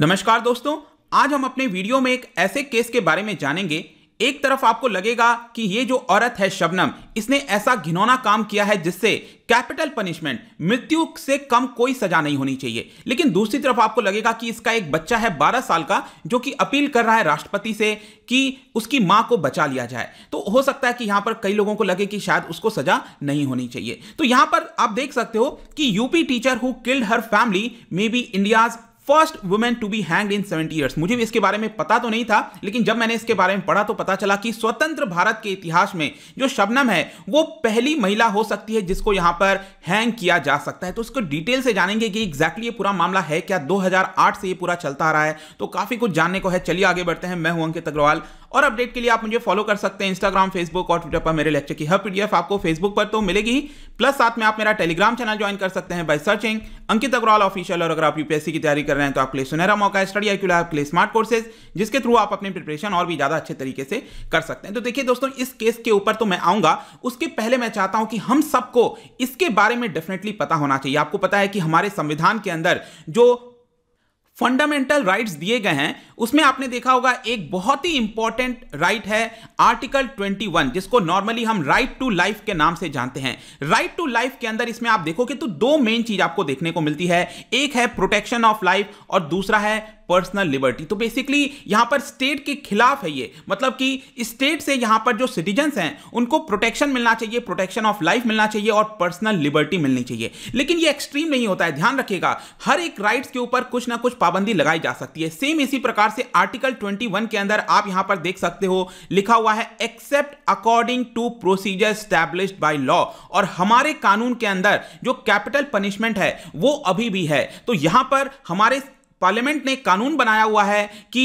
नमस्कार दोस्तों आज हम अपने वीडियो में एक ऐसे केस के बारे में जानेंगे एक तरफ आपको लगेगा कि ये जो औरत है शबनम इसने ऐसा घिनौना काम किया है जिससे कैपिटल पनिशमेंट मृत्यु से कम कोई सजा नहीं होनी चाहिए लेकिन दूसरी तरफ आपको लगेगा कि इसका एक बच्चा है 12 साल का जो कि अपील कर रहा है राष्ट्रपति से कि उसकी मां को बचा लिया जाए तो हो सकता है कि यहां पर कई लोगों को लगे कि शायद उसको सजा नहीं होनी चाहिए तो यहां पर आप देख सकते हो कि UP teacher who killed her family may be India's first women to be hang in 70 years मुझे भी इसके बारे में पता तो नहीं था लेकिन जब मैंने इसके बारे में पढ़ा तो पता चला कि स्वतंत्र भारत के इतिहास में जो शबनम है वो पहली महिला हो सकती है जिसको यहां पर हैंग किया जा सकता है तो उसको डिटेल से जानेंगे कि एग्जैक्टली ये पूरा मामला है क्या 2008 से ये पूरा चलता आ रहा है तो काफी कुछ जानने को है चलिए आगे बढ़ते हैं मैं हूं अंकित अग्रवाल और अपडेट के लिए आप मुझे फॉलो कर सकते हैं इंस्टाग्राम फेसबुक और ट्विटर पर मेरे लेक्चर की हर पीडीएफ आपको फेसबुक पर तो मिलेगी प्लस साथ में आप मेरा टेलीग्राम चैनल ज्वाइन कर सकते हैं by searching Ankit Agrawal official और अगर आप यूपीएससी की तैयारी कर रहे हैं तो आपके लिए सुनहरा मौका है स्टडी आई आपके लिए स्मार्ट कोर्सेज जिसके थ्रू आप अपनी प्रिपरेशन और भी ज्यादा अच्छे तरीके से कर सकते हैं तो देखिए दोस्तों इस केस के ऊपर तो मैं आऊंगा उसके पहले मैं चाहता हूं कि हम सबको इसके बारे में डेफिनेटली पता होना चाहिए आपको पता है कि हमारे संविधान के अंदर जो फंडामेंटल राइट्स दिए गए हैं उसमें आपने देखा होगा एक बहुत ही इंपॉर्टेंट राइट है आर्टिकल 21 जिसको नॉर्मली हम राइट टू लाइफ के नाम से जानते हैं राइट टू लाइफ के अंदर इसमें आप देखोगे तो दो मेन चीज आपको देखने को मिलती है एक है प्रोटेक्शन ऑफ लाइफ और दूसरा है पर्सनल लिबर्टी तो बेसिकली यहां पर स्टेट के खिलाफ है ये मतलब कि स्टेट से यहां पर जो सिटीजन्स हैं उनको प्रोटेक्शन मिलना चाहिए प्रोटेक्शन ऑफ लाइफ मिलना चाहिए और पर्सनल लिबर्टी मिलनी चाहिए लेकिन ये एक्सट्रीम नहीं होता है ध्यान रखिएगा हर एक राइट्स के ऊपर कुछ ना कुछ पाबंदी लगाई जा सकती है सेम इसी प्रकार से आर्टिकल ट्वेंटी के अंदर आप यहां पर देख सकते हो लिखा हुआ है except according to procedure established by law और हमारे कानून के अंदर जो कैपिटल पनिशमेंट है वो अभी भी है तो यहां पर हमारे पार्लियामेंट ने कानून बनाया हुआ है कि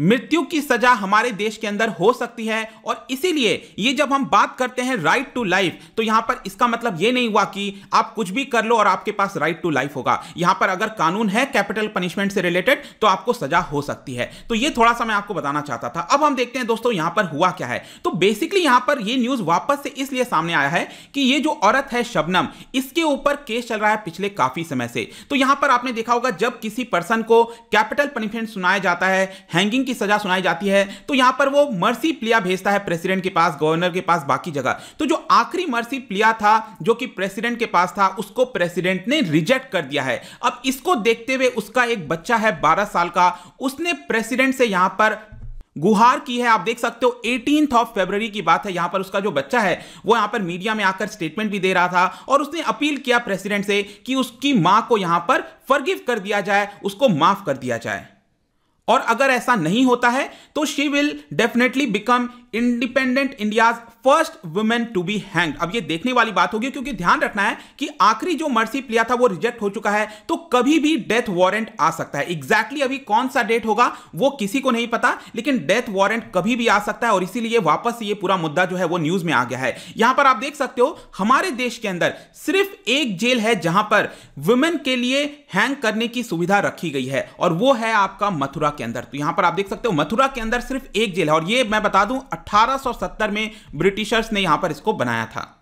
मृत्यु की सजा हमारे देश के अंदर हो सकती है और इसीलिए ये जब हम बात करते हैं राइट टू लाइफ तो यहां पर इसका मतलब ये नहीं हुआ कि आप कुछ भी कर लो और आपके पास राइट टू लाइफ होगा यहां पर अगर कानून है कैपिटल पनिशमेंट से रिलेटेड तो आपको सजा हो सकती है तो ये थोड़ा सा मैं आपको बताना चाहता था अब हम देखते हैं दोस्तों यहां पर हुआ क्या है तो बेसिकली यहां पर यह न्यूज वापस से इसलिए सामने आया है कि ये जो औरत है शबनम इसके ऊपर केस चल रहा है पिछले काफी समय से तो यहां पर आपने देखा होगा जब किसी पर्सन को कैपिटल पनिशमेंट सुनाया जाता है हैंगिंग की सजा सुनाई जाती है तो यहां पर वो मर्सी प्लिया भेजता है प्रेसिडेंट के पास गवर्नर के पास बाकी जगह तो जो आखिरी मर्सी प्लिया था जो कि प्रेसिडेंट के पास था उसको प्रेसिडेंट ने रिजेक्ट कर दिया है अब इसको देखते हुए उसका एक बच्चा है बारह साल का उसने प्रेसिडेंट से यहां पर गुहार की है आप देख सकते हो एटीन ऑफ फेबररी की बात है यहां पर उसका जो बच्चा है वो यहां पर मीडिया में आकर स्टेटमेंट भी दे रहा था और उसने अपील किया प्रेसिडेंट से कि उसकी मां को यहां पर फर्गिव कर दिया जाए उसको माफ कर दिया जाए और अगर ऐसा नहीं होता है तो she will definitely become independent India first women to be hang अब ये देखने वाली बात होगी क्योंकि ध्यान रखना है कि आखिरी जो मर्सी प्लिया था वो रिजेक्ट हो चुका है तो कभी भी डेथ वारंट आ सकता है एग्जैक्टली exactly अभी कौन सा डेट होगा वो किसी को नहीं पता लेकिन डेथ वारंट कभी भी आ सकता है और इसीलिए वापस ये पूरा मुद्दा जो है वो न्यूज में आ गया है यहां पर आप देख सकते हो हमारे देश के अंदर सिर्फ एक जेल है जहां पर वुमेन के लिए हैंग करने की सुविधा रखी गई है और वो है आपका मथुरा के अंदर तो यहां पर आप देख सकते हो मथुरा के अंदर सिर्फ एक जेल है और ये मैं बता दूं 1870 में ब्रिटिशर्स ने यहां पर इसको बनाया था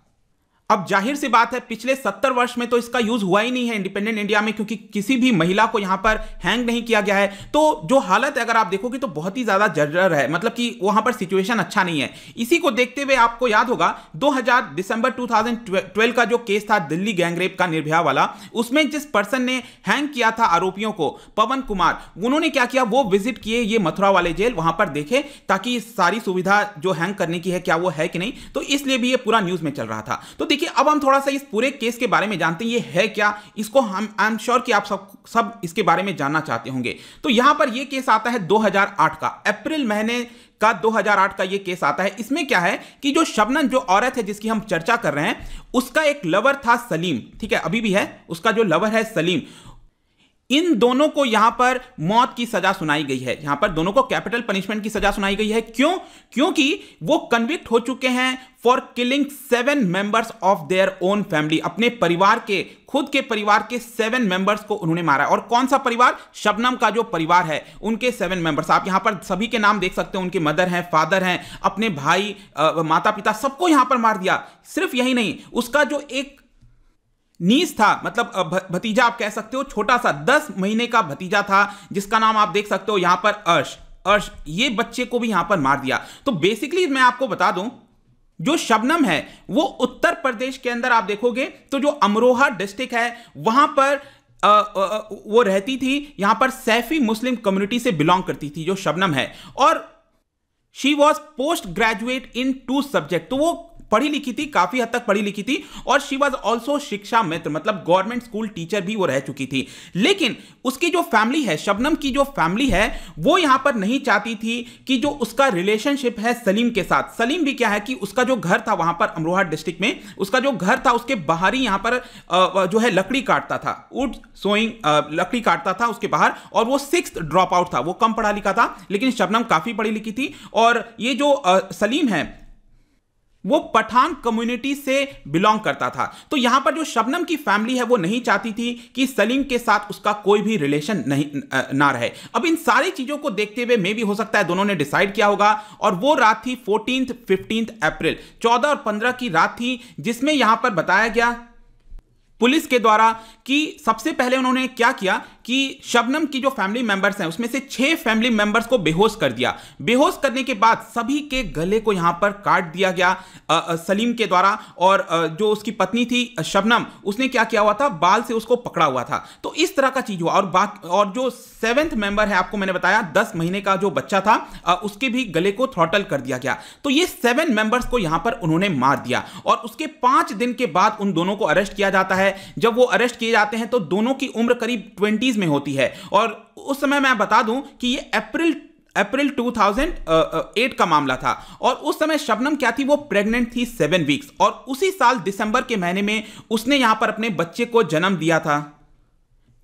अब जाहिर सी बात है पिछले सत्तर वर्ष में तो इसका यूज हुआ ही नहीं है इंडिपेंडेंट इंडिया में क्योंकि किसी भी महिला को यहां पर हैंग नहीं किया गया है तो जो हालत अगर आप देखोगे तो बहुत ही ज्यादा जर्जर है मतलब कि वहां पर सिचुएशन अच्छा नहीं है इसी को देखते हुए आपको याद होगा 2000 दिसंबर 2012 का जो केस था दिल्ली गैंगरेप का निर्भया वाला उसमें जिस पर्सन ने हैंग किया था आरोपियों को पवन कुमार उन्होंने क्या किया वो विजिट किए ये मथुरा वाले जेल वहां पर देखे ताकि सारी सुविधा जो हैंग करने की है क्या वो है कि नहीं तो इसलिए भी ये पूरा न्यूज में चल रहा था तो देखिए देखिए अब हम थोड़ा सा इस पूरे केस के बारे में जानते हैं ये है क्या इसको हम आई एम श्योर कि आप सब सब इसके बारे में जानना चाहते होंगे तो यहां पर ये केस आता है 2008 का अप्रैल महीने का 2008 का ये केस आता है इसमें क्या है कि जो शबनम जो औरत है जिसकी हम चर्चा कर रहे हैं उसका एक लवर था सलीम ठीक है अभी भी है उसका जो लवर है सलीम इन दोनों को यहां पर मौत की सजा सुनाई गई है यहां पर दोनों को कैपिटल पनिशमेंट की सजा सुनाई गई है क्यों क्योंकि वो कन्विक्ट हो चुके हैं for killing seven members of their own family अपने परिवार के खुद के परिवार के सेवन मेंबर्स को उन्होंने मारा और कौन सा परिवार शबनम का जो परिवार है उनके सेवन मेंबर्स आप यहां पर सभी के नाम देख सकते हैं उनके मदर हैं फादर हैं अपने भाई आ, माता पिता सबको यहां पर मार दिया सिर्फ यही नहीं उसका जो एक नीस था मतलब भतीजा आप कह सकते हो छोटा सा दस महीने का भतीजा था जिसका नाम आप देख सकते हो यहां पर अर्श अर्श ये बच्चे को भी यहां पर मार दिया तो बेसिकली मैं आपको बता दूं जो शबनम है वो उत्तर प्रदेश के अंदर आप देखोगे तो जो अमरोहा डिस्ट्रिक्ट है वहां पर आ, आ, वो रहती थी यहां पर सैफी मुस्लिम कम्युनिटी से बिलोंग करती थी जो शबनम है और she was post graduate in two subject तो वो पढ़ी लिखी थी काफी हद तक पढ़ी लिखी थी और शी वॉज ऑल्सो शिक्षा मित्र मतलब गवर्नमेंट स्कूल टीचर भी वो रह चुकी थी लेकिन उसकी जो फैमिली है शबनम की जो फैमिली है वो यहां पर नहीं चाहती थी कि जो उसका रिलेशनशिप है सलीम के साथ सलीम भी क्या है कि उसका जो घर था वहां पर अमरोहा डिस्ट्रिक्ट में उसका जो घर था उसके बाहर ही यहां पर जो है लकड़ी काटता था उड सोइंग लकड़ी काटता था उसके बाहर और वो सिक्स ड्रॉप आउट था वो कम पढ़ा लिखा था लेकिन शबनम काफी पढ़ी लिखी थी और ये जो सलीम है वो पठान कम्युनिटी से बिलोंग करता था तो यहां पर जो शबनम की फैमिली है वो नहीं चाहती थी कि सलीम के साथ उसका कोई भी रिलेशन नहीं ना रहे अब इन सारी चीजों को देखते हुए मे भी हो सकता है दोनों ने डिसाइड किया होगा और वो रात थी फोर्टीन फिफ्टींथ अप्रैल चौदह और पंद्रह की रात थी जिसमें यहां पर बताया गया पुलिस के द्वारा कि सबसे पहले उन्होंने क्या किया कि शबनम की जो फैमिली मेंबर्स हैं उसमें से छह फैमिली मेंबर्स को बेहोश कर दिया बेहोश करने के बाद सभी के गले को यहां पर काट दिया गया आ, सलीम के द्वारा और जो उसकी पत्नी थी शबनम उसने क्या किया हुआ था बाल से उसको पकड़ा हुआ था तो इस तरह का चीज हुआ और और जो सेवेंथ मेंबर है आपको मैंने बताया दस महीने का जो बच्चा था आ, उसके भी गले को थ्रॉटल कर दिया गया तो ये सेवन मेंबर्स को यहां पर उन्होंने मार दिया और उसके पांच दिन के बाद उन दोनों को अरेस्ट किया जाता है जब वो अरेस्ट किए जाते हैं तो दोनों की उम्र करीब ट्वेंटी 1920 में होती है और उस समय मैं बता दूं कि ये अप्रैल अप्रैल 2008 का मामला था और उस समय शबनम क्या थी वो प्रेग्नेंट थी सेवन वीक्स और उसी साल दिसंबर के महीने में उसने यहां पर अपने बच्चे को जन्म दिया था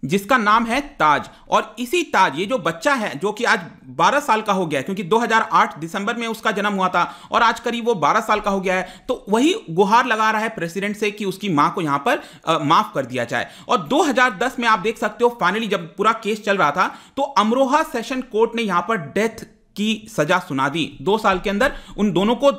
जिसका नाम है ताज और इसी ताज ये जो बच्चा है जो कि आज 12 साल का हो गया है क्योंकि 2008 दिसंबर में उसका जन्म हुआ था और आज करीब वो 12 साल का हो गया है तो वही गुहार लगा रहा है प्रेसिडेंट से कि उसकी मां को यहां पर आ, माफ कर दिया जाए और 2010 में आप देख सकते हो फाइनली जब पूरा केस चल रहा था तो अमरोहा सेशन कोर्ट ने यहां पर डेथ की सजा सुना दी दो साल के अंदर उन दोनों को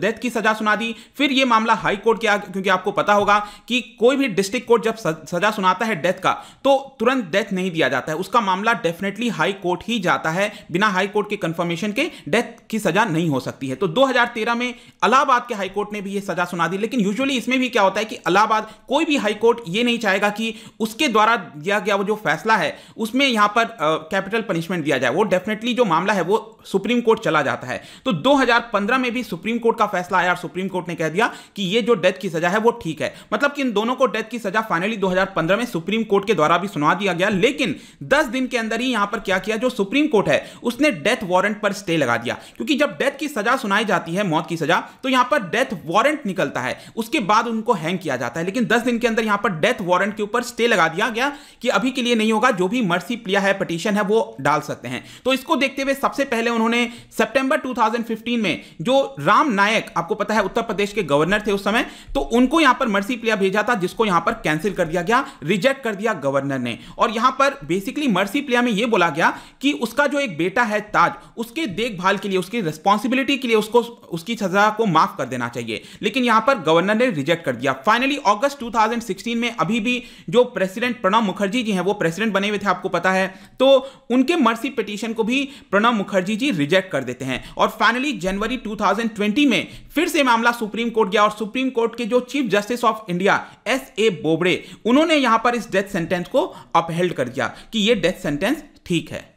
डेथ की सजा सुना दी फिर यह मामला हाई कोर्ट के आगे क्योंकि आपको पता होगा कि कोई भी डिस्ट्रिक्ट कोर्ट जब सजा सुनाता है डेथ का तो तुरंत डेथ नहीं दिया जाता है उसका मामला डेफिनेटली हाई कोर्ट ही जाता है बिना हाई कोर्ट के कंफर्मेशन के डेथ की सजा नहीं हो सकती है तो 2013 में अलाहाबाद के हाईकोर्ट ने भी यह सजा सुना दी लेकिन यूजली इसमें भी क्या होता है कि अलाहाबाद कोई भी हाईकोर्ट यह ये नहीं चाहेगा कि उसके द्वारा दिया गया वो जो फैसला है उसमें यहां पर कैपिटल पनिशमेंट दिया जाए वो डेफिनेटली जो मामला है वो सुप्रीम कोर्ट चला जाता है तो 2015 में भी सुप्रीम कोर्ट का फैसला आया और सुप्रीम कोर्ट ने कह दिया कि ये जो डेथ की सजा है वो ठीक है मतलब कि इन दोनों को डेथ की सजा फाइनली 2015 में सुप्रीम कोर्ट के द्वारा भी सुना दिया गया लेकिन 10 दिन के अंदर ही यहां पर क्या किया जो सुप्रीम कोर्ट है उसने डेथ वारंट पर स्टे लगा दिया क्योंकि जब डेथ की सजा सुनाई जाती है मौत की सजा तो यहां पर डेथ वारंट निकलता है उसके बाद उनको हैंग किया जाता है लेकिन दस दिन के अंदर यहां पर डेथ वारंट के ऊपर स्टे लगा दिया गया कि अभी के लिए नहीं होगा जो भी मर्सी प्लिया है पटिशन है वो डाल सकते हैं तो इसको देखते हुए सबसे पहले उन्होंने सितंबर 2015 में जो राम नायक आपको पता है उत्तर प्रदेश के गवर्नर थे उस समय तो उनको यहां पर मर्सी प्लेयर भेजा था जिसको यहां पर कैंसिल कर दिया गया रिजेक्ट कर दिया गवर्नर ने और यहां पर बेसिकली मर्सी प्लेयर में यह बोला गया कि उसका जो एक बेटा है ताज उसके देखभाल के लिए उसकी रिस्पॉन्सिबिलिटी के लिए उसको उसकी सजा को माफ कर देना चाहिए लेकिन यहां पर गवर्नर ने रिजेक्ट कर दिया फाइनली अगस्त 2016 में अभी भी जो प्रेसिडेंट प्रणब मुखर्जी जी हैं वो प्रेसिडेंट बने हुए थे आपको पता है तो उनके मर्सी पिटीशन को भी प्रणब मुखर्जी अर्जी रिजेक्ट कर देते हैं और फाइनली जनवरी 2020 में फिर से मामला सुप्रीम कोर्ट गया और सुप्रीम कोर्ट के जो chief justice of India S A Bobde उन्होंने यहां पर इस डेथ सेंटेंस को अपहेल्ड कर दिया कि यह डेथ सेंटेंस ठीक है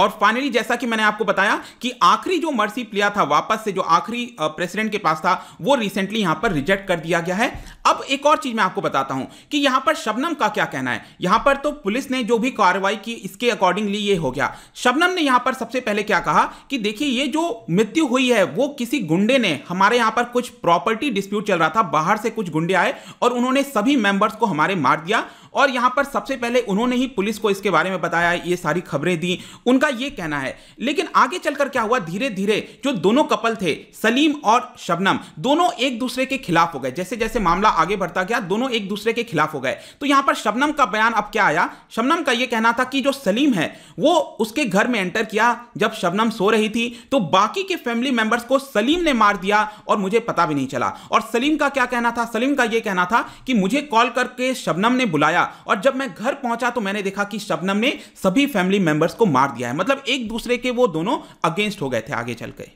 और फाइनली जैसा कि मैंने आपको बताया कि आखिरी जो मर्सी प्लिया था वापस से जो आखिरी प्रेसिडेंट के पास था वो रिसेंटली यहां पर रिजेक्ट कर दिया गया है अब एक और चीज मैं आपको बताता हूं कि यहां पर शबनम का क्या कहना है यहां पर तो पुलिस ने जो भी कार्रवाई की इसके अकॉर्डिंगली ये हो गया शबनम ने यहां पर सबसे पहले क्या कहा कि देखिए ये जो मृत्यु हुई है वो किसी गुंडे ने हमारे यहां पर कुछ प्रॉपर्टी डिस्प्यूट चल रहा था बाहर से कुछ गुंडे आए और उन्होंने सभी मेंबर्स को हमारे मार दिया और यहां पर सबसे पहले उन्होंने ही पुलिस को इसके बारे में बताया ये सारी खबरें दी उनका उनका ये कहना है लेकिन आगे चलकर क्या हुआ धीरे धीरे जो दोनों कपल थे सलीम और शबनम दोनों एक दूसरे के खिलाफ हो गए जैसे जैसे मामला आगे बढ़ता गया दोनों एक दूसरे के खिलाफ हो गए तो यहां पर शबनम का बयान अब क्या आया शबनम का यह कहना था कि जो सलीम है वो उसके घर में एंटर किया जब शबनम सो रही थी तो बाकी के फैमिली मेंबर्स को सलीम ने मार दिया और मुझे पता भी नहीं चला और सलीम का क्या कहना था सलीम का यह कहना था कि मुझे कॉल करके शबनम ने बुलाया और जब मैं घर पहुंचा तो मैंने देखा कि शबनम ने सभी फैमिली मेंबर्स को मार दिया है है मतलब एक दूसरे के वो दोनों अगेंस्ट हो गए थे आगे चल के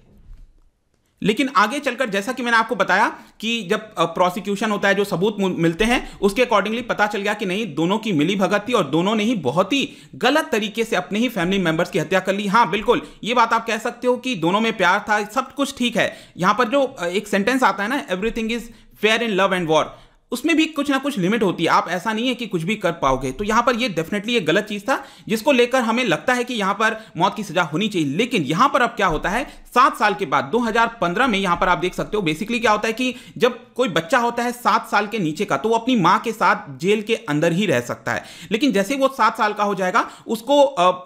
लेकिन आगे चलकर जैसा कि मैंने आपको बताया कि जब प्रोसिक्यूशन होता है जो सबूत मिलते हैं उसके अकॉर्डिंगली पता चल गया कि नहीं दोनों की मिली भगत थी और दोनों ने ही बहुत ही गलत तरीके से अपने ही फैमिली मेंबर्स की हत्या कर ली हाँ बिल्कुल ये बात आप कह सकते हो कि दोनों में प्यार था सब कुछ ठीक है यहां पर जो एक सेंटेंस आता है ना everything is fair in love and war उसमें भी कुछ ना कुछ लिमिट होती है आप ऐसा नहीं है कि कुछ भी कर पाओगे तो यहां पर ये डेफिनेटली ये गलत चीज़ था जिसको लेकर हमें लगता है कि यहां पर मौत की सजा होनी चाहिए लेकिन यहां पर अब क्या होता है सात साल के बाद 2015 में यहां पर आप देख सकते हो बेसिकली क्या होता है कि जब कोई बच्चा होता है सात साल के नीचे का तो वो अपनी माँ के साथ जेल के अंदर ही रह सकता है लेकिन जैसे वो सात साल का हो जाएगा उसको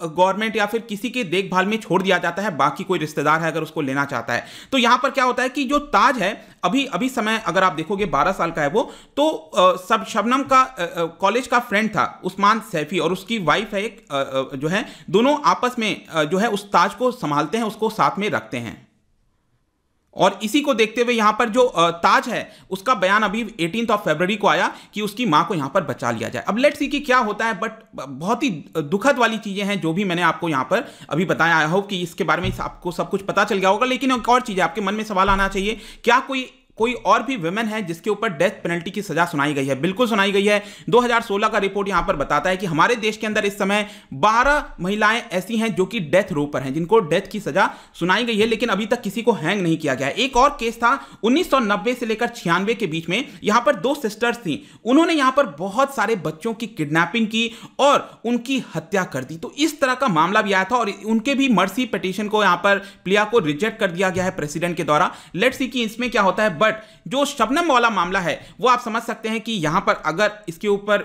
गवर्नमेंट या फिर किसी के देखभाल में छोड़ दिया जाता है बाकी कोई रिश्तेदार है अगर उसको लेना चाहता है तो यहां पर क्या होता है कि जो ताज है अभी अभी समय अगर आप देखोगे बारह साल का है वो तो आ, सब शबनम का कॉलेज का फ्रेंड था उस्मान सैफी और उसकी वाइफ है एक आ, जो है दोनों आपस में आ, जो है उस ताज को संभालते हैं उसको साथ में रखते हैं और इसी को देखते हुए यहां पर जो ताज है उसका बयान अभी एटीन ऑफ फेबररी को आया कि उसकी मां को यहां पर बचा लिया जाए अब लेट्स सी कि क्या होता है बट बहुत ही दुखद वाली चीज़ें हैं जो भी मैंने आपको यहां पर अभी बताया आई होप कि इसके बारे में आपको सब कुछ पता चल गया होगा लेकिन एक और चीज़ है आपके मन में सवाल आना चाहिए क्या कोई कोई और भी वेमेन है जिसके ऊपर डेथ पेनल्टी की सजा सुनाई गई है बिल्कुल सुनाई गई है 2016 का रिपोर्ट यहां पर बताता है कि हमारे देश के अंदर इस समय 12 महिलाएं ऐसी हैं जो कि डेथ रो पर हैं जिनको डेथ की सजा सुनाई गई है लेकिन अभी तक किसी को हैंग नहीं किया गया एक और केस था 1990 से लेकर छियानवे के बीच में यहां पर दो सिस्टर्स थी उन्होंने यहां पर बहुत सारे बच्चों की किडनैपिंग की और उनकी हत्या कर दी तो इस तरह का मामला भी आया था और उनके भी मर्सी पिटिशन को यहां पर प्लिया को रिजेक्ट कर दिया गया है प्रेसिडेंट के द्वारा लेट सी कि इसमें क्या होता है बट बट जो शबनम वाला मामला है वो आप समझ सकते हैं कि यहां पर अगर इसके ऊपर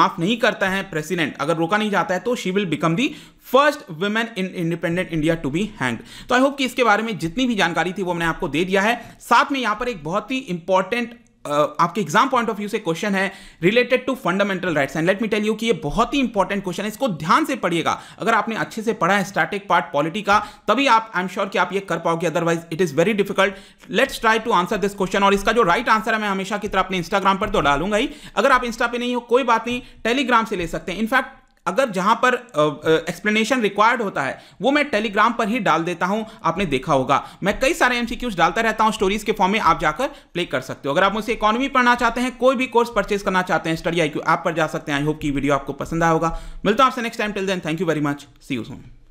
माफ़ नहीं करता है प्रेसिडेंट अगर रोका नहीं जाता है तो she will become the first women in independent India to be hang तो आई होप कि इसके बारे में जितनी भी जानकारी थी वो मैंने आपको दे दिया है साथ में यहां पर एक बहुत ही इंपॉर्टेंट आपके एग्जाम पॉइंट ऑफ व्यू से क्वेश्चन है related to fundamental rights and let me tell you कि ये बहुत ही इंपॉर्टेंट क्वेश्चन है इसको ध्यान से पढ़िएगा अगर आपने अच्छे से पढ़ा है स्टैटिक पार्ट पॉलिटी का तभी आप आई एम श्योर कि आप ये कर पाओगे otherwise it is very difficult let's try to answer this question और इसका जो राइट right आंसर है मैं हमेशा की तरह अपने इंस्टाग्राम पर तो डालूंगा ही अगर आप इंस्टा पे नहीं हो कोई बात नहीं टेलीग्राम से ले सकते हैं इनफैक्ट अगर जहां पर एक्सप्लेनेशन रिक्वायर्ड होता है वो मैं टेलीग्राम पर ही डाल देता हूं आपने देखा होगा मैं कई सारे एमसीक्यूज डालता रहता हूं स्टोरीज के फॉर्म में आप जाकर प्ले कर सकते हो अगर आप मुझसे इकोनॉमी पढ़ना चाहते हैं कोई भी कोर्स परचेज करना चाहते हैं स्टडी आई ऐप पर जा सकते हैं आई होप की वीडियो आपको पसंद आएगा मिलता हूं आपसे next time till then thank you very much see you Son